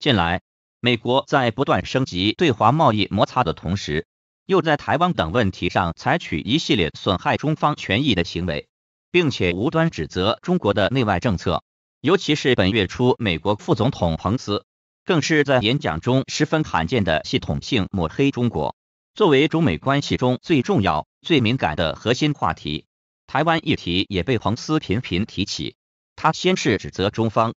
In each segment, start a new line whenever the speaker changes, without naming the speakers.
近来，美国在不断升级对华贸易摩擦的同时，又在台湾等问题上采取一系列损害中方权益的行为，并且无端指责中国的内外政策。尤其是本月初，美国副总统彭斯更是在演讲中十分罕见的系统性抹黑中国。作为中美关系中最重要、最敏感的核心话题，台湾议题也被彭斯频频提起。他先是指责中方。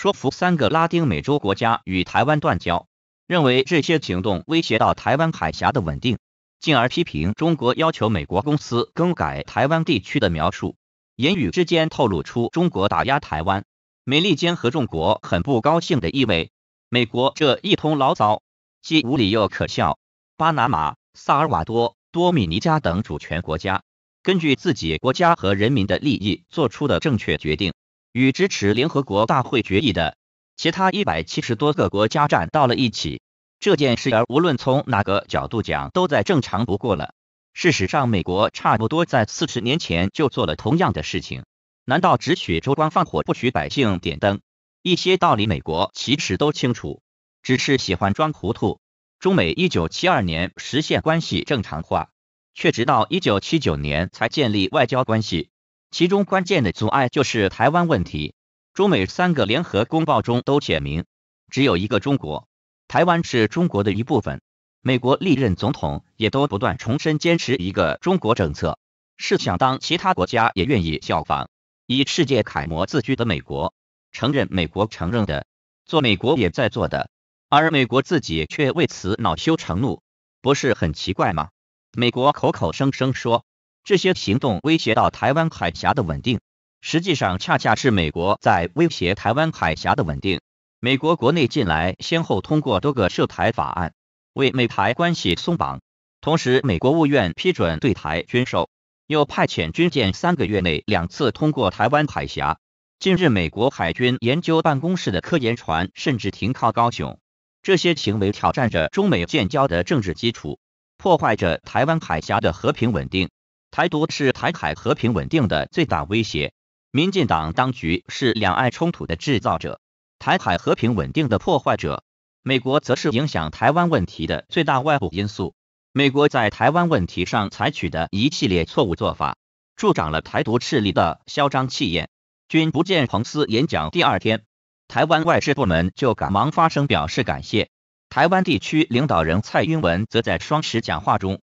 说服三个拉丁美洲国家与台湾断交，认为这些行动威胁到台湾海峡的稳定，进而批评中国要求美国公司更改台湾地区的描述，言语之间透露出中国打压台湾、美利坚合众国很不高兴的意味。美国这一通牢骚，既无理又可笑。巴拿马、萨尔瓦多、多米尼加等主权国家，根据自己国家和人民的利益做出的正确决定。与支持联合国大会决议的其他一百七十多个国家站到了一起，这件事儿无论从哪个角度讲，都在正常不过了。事实上，美国差不多在四十年前就做了同样的事情。难道只许州官放火，不许百姓点灯？一些道理，美国其实都清楚，只是喜欢装糊涂。中美一九七二年实现关系正常化，却直到一九七九年才建立外交关系。其中关键的阻碍就是台湾问题。中美三个联合公报中都写明“只有一个中国，台湾是中国的一部分”。美国历任总统也都不断重申坚持一个中国政策，是想当其他国家也愿意效仿，以世界楷模自居的美国，承认美国承认的，做美国也在做的，而美国自己却为此恼羞成怒，不是很奇怪吗？美国口口声声说。这些行动威胁到台湾海峡的稳定，实际上恰恰是美国在威胁台湾海峡的稳定。美国国内近来先后通过多个涉台法案，为美台关系松绑，同时美国务院批准对台军售，又派遣军舰三个月内两次通过台湾海峡。近日，美国海军研究办公室的科研船甚至停靠高雄，这些行为挑战着中美建交的政治基础，破坏着台湾海峡的和平稳定。台独是台海和平稳定的最大威胁，民进党当局是两岸冲突的制造者，台海和平稳定的破坏者。美国则是影响台湾问题的最大外部因素。美国在台湾问题上采取的一系列错误做法，助长了台独势力的嚣张气焰。君不见彭斯演讲第二天，台湾外事部门就赶忙发声表示感谢。台湾地区领导人蔡英文则在双十讲话中。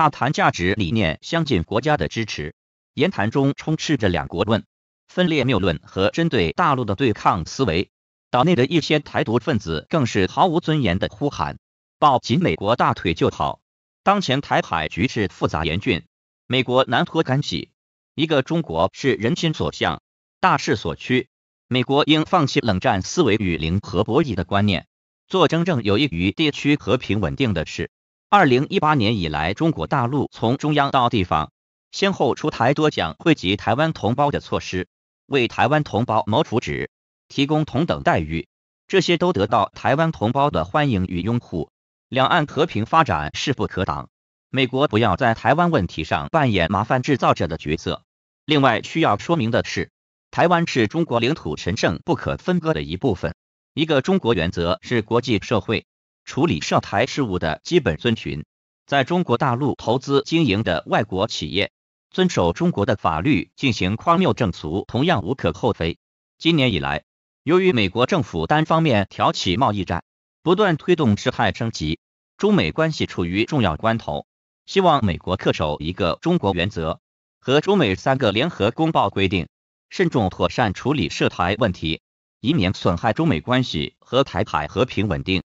大谈价值理念相近国家的支持，言谈中充斥着两国论、分裂谬论和针对大陆的对抗思维。岛内的一些台独分子更是毫无尊严的呼喊：“抱紧美国大腿就好。”当前台海局势复杂严峻，美国难脱干系。一个中国是人心所向、大势所趋，美国应放弃冷战思维与零和博弈的观念，做真正有益于地区和平稳定的事。二零一八年以来，中国大陆从中央到地方，先后出台多项惠及台湾同胞的措施，为台湾同胞谋福祉、提供同等待遇，这些都得到台湾同胞的欢迎与拥护。两岸和平发展势不可挡，美国不要在台湾问题上扮演麻烦制造者的角色。另外需要说明的是，台湾是中国领土神圣不可分割的一部分，一个中国原则是国际社会。处理涉台事务的基本遵循，在中国大陆投资经营的外国企业遵守中国的法律进行匡谬正俗，同样无可厚非。今年以来，由于美国政府单方面挑起贸易战，不断推动事态升级，中美关系处于重要关头。希望美国恪守一个中国原则和中美三个联合公报规定，慎重妥善处理涉台问题，以免损害中美关系和台海和平稳定。